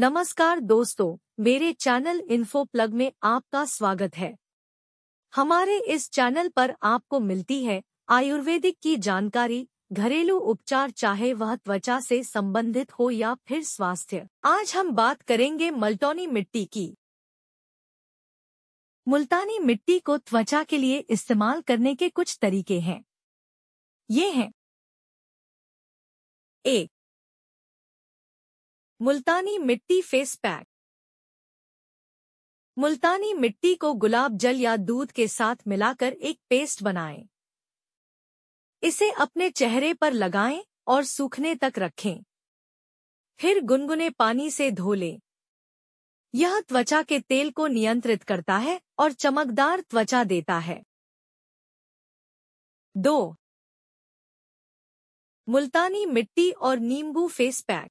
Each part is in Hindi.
नमस्कार दोस्तों मेरे चैनल इन्फो प्लग में आपका स्वागत है हमारे इस चैनल पर आपको मिलती है आयुर्वेदिक की जानकारी घरेलू उपचार चाहे वह त्वचा से संबंधित हो या फिर स्वास्थ्य आज हम बात करेंगे मल्टोनी मिट्टी की मुल्तानी मिट्टी को त्वचा के लिए इस्तेमाल करने के कुछ तरीके हैं ये हैं एक मुल्तानी मिट्टी फेस पैक मुल्तानी मिट्टी को गुलाब जल या दूध के साथ मिलाकर एक पेस्ट बनाएं। इसे अपने चेहरे पर लगाएं और सूखने तक रखें फिर गुनगुने पानी से धो लें यह त्वचा के तेल को नियंत्रित करता है और चमकदार त्वचा देता है दो मुल्तानी मिट्टी और नींबू फेस पैक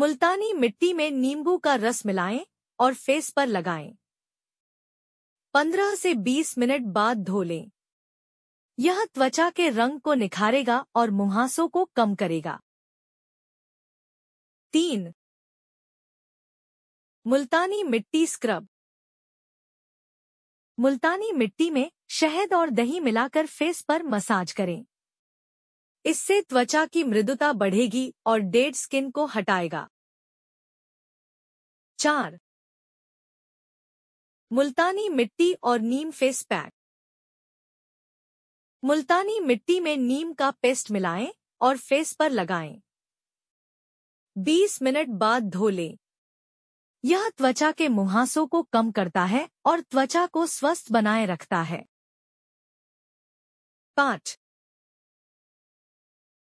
मुल्तानी मिट्टी में नींबू का रस मिलाएं और फेस पर लगाएं। 15 से 20 मिनट बाद धो लें यह त्वचा के रंग को निखारेगा और मुहासों को कम करेगा तीन मुल्तानी मिट्टी स्क्रब मुल्तानी मिट्टी में शहद और दही मिलाकर फेस पर मसाज करें इससे त्वचा की मृदुता बढ़ेगी और डेड स्किन को हटाएगा चार मुल्तानी मिट्टी और नीम फेस पैक मुल्तानी मिट्टी में नीम का पेस्ट मिलाएं और फेस पर लगाएं। 20 मिनट बाद धो लें। यह त्वचा के मुहासों को कम करता है और त्वचा को स्वस्थ बनाए रखता है पांच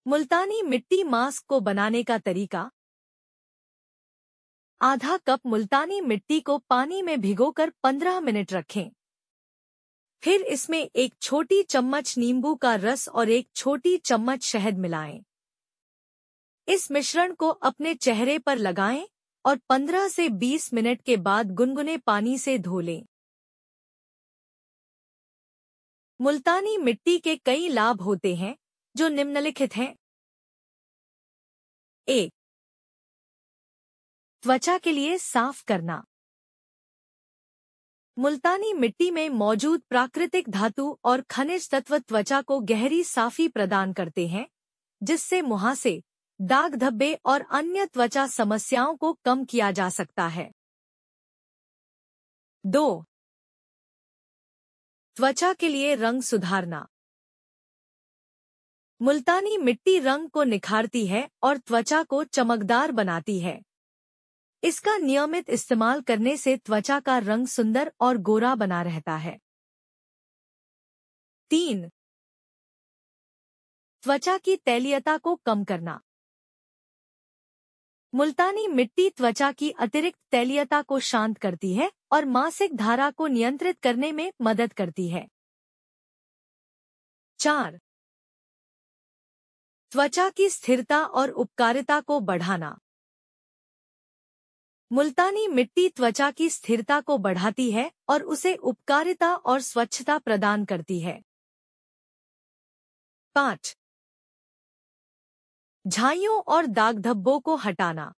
मुल्तानी मिट्टी मास्क को बनाने का तरीका आधा कप मुल्तानी मिट्टी को पानी में भिगोकर 15 मिनट रखें फिर इसमें एक छोटी चम्मच नींबू का रस और एक छोटी चम्मच शहद मिलाएं। इस मिश्रण को अपने चेहरे पर लगाएं और 15 से 20 मिनट के बाद गुनगुने पानी से धो लें मुल्तानी मिट्टी के कई लाभ होते हैं जो निम्नलिखित हैं ए त्वचा के लिए साफ करना मुल्तानी मिट्टी में मौजूद प्राकृतिक धातु और खनिज तत्व त्वचा को गहरी साफी प्रदान करते हैं जिससे मुहासे दाग धब्बे और अन्य त्वचा समस्याओं को कम किया जा सकता है दो त्वचा के लिए रंग सुधारना मुल्तानी मिट्टी रंग को निखारती है और त्वचा को चमकदार बनाती है इसका नियमित इस्तेमाल करने से त्वचा का रंग सुंदर और गोरा बना रहता है तीन त्वचा की तैलीयता को कम करना मुल्तानी मिट्टी त्वचा की अतिरिक्त तैलीयता को शांत करती है और मासिक धारा को नियंत्रित करने में मदद करती है चार त्वचा की स्थिरता और उपकारिता को बढ़ाना मुल्तानी मिट्टी त्वचा की स्थिरता को बढ़ाती है और उसे उपकारिता और स्वच्छता प्रदान करती है पांच झाइयों और दाग धब्बों को हटाना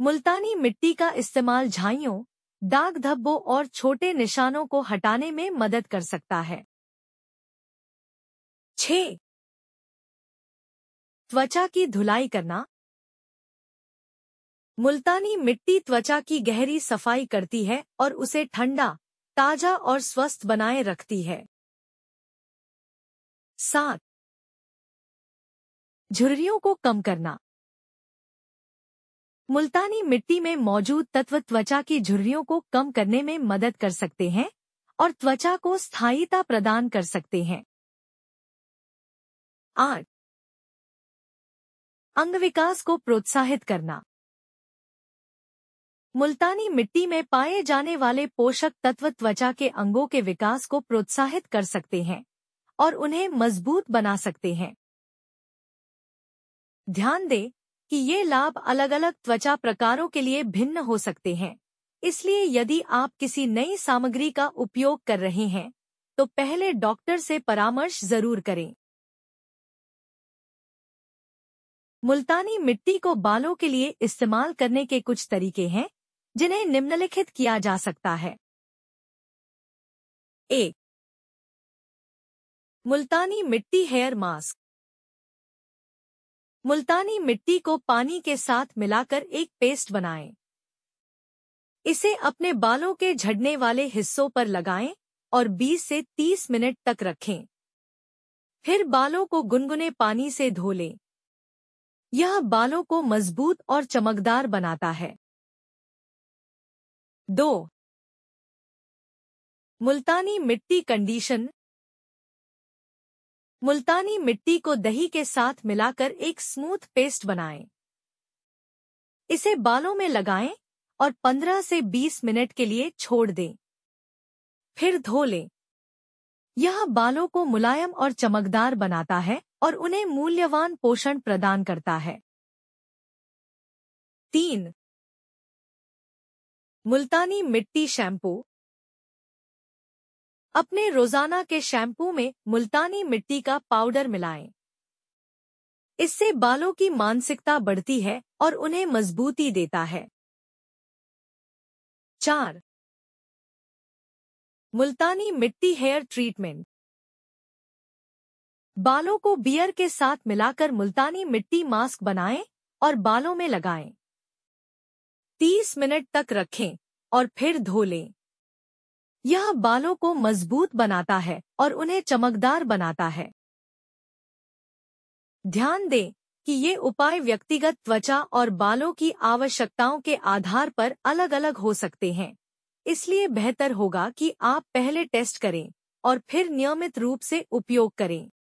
मुल्तानी मिट्टी का इस्तेमाल झाइयों दाग धब्बों और छोटे निशानों को हटाने में मदद कर सकता है छे त्वचा की धुलाई करना मुल्तानी मिट्टी त्वचा की गहरी सफाई करती है और उसे ठंडा ताजा और स्वस्थ बनाए रखती है सात झुर्रियों को कम करना मुल्तानी मिट्टी में मौजूद तत्व त्वचा की झुर्रियों को कम करने में मदद कर सकते हैं और त्वचा को स्थायीता प्रदान कर सकते हैं आठ अंग विकास को प्रोत्साहित करना मुल्तानी मिट्टी में पाए जाने वाले पोषक तत्व त्वचा के अंगों के विकास को प्रोत्साहित कर सकते हैं और उन्हें मजबूत बना सकते हैं ध्यान दें कि ये लाभ अलग अलग त्वचा प्रकारों के लिए भिन्न हो सकते हैं इसलिए यदि आप किसी नई सामग्री का उपयोग कर रहे हैं तो पहले डॉक्टर से परामर्श जरूर करें मुल्तानी मिट्टी को बालों के लिए इस्तेमाल करने के कुछ तरीके हैं जिन्हें निम्नलिखित किया जा सकता है एक मुल्तानी मिट्टी हेयर मास्क मुल्तानी मिट्टी को पानी के साथ मिलाकर एक पेस्ट बनाएं। इसे अपने बालों के झड़ने वाले हिस्सों पर लगाएं और 20 से 30 मिनट तक रखें फिर बालों को गुनगुने पानी से धो लें यह बालों को मजबूत और चमकदार बनाता है दो मुल्तानी मिट्टी कंडीशन मुल्तानी मिट्टी को दही के साथ मिलाकर एक स्मूथ पेस्ट बनाएं। इसे बालों में लगाएं और 15 से 20 मिनट के लिए छोड़ दें फिर धो लें यह बालों को मुलायम और चमकदार बनाता है और उन्हें मूल्यवान पोषण प्रदान करता है तीन मुल्तानी मिट्टी शैम्पू अपने रोजाना के शैम्पू में मुल्तानी मिट्टी का पाउडर मिलाएं। इससे बालों की मानसिकता बढ़ती है और उन्हें मजबूती देता है चार मुल्तानी मिट्टी हेयर ट्रीटमेंट बालों को बियर के साथ मिलाकर मुल्तानी मिट्टी मास्क बनाएं और बालों में लगाएं। 30 मिनट तक रखें और फिर धो लें यह बालों को मजबूत बनाता है और उन्हें चमकदार बनाता है ध्यान दें कि ये उपाय व्यक्तिगत त्वचा और बालों की आवश्यकताओं के आधार पर अलग-अलग हो सकते हैं इसलिए बेहतर होगा कि आप पहले टेस्ट करें और फिर नियमित रूप से उपयोग करें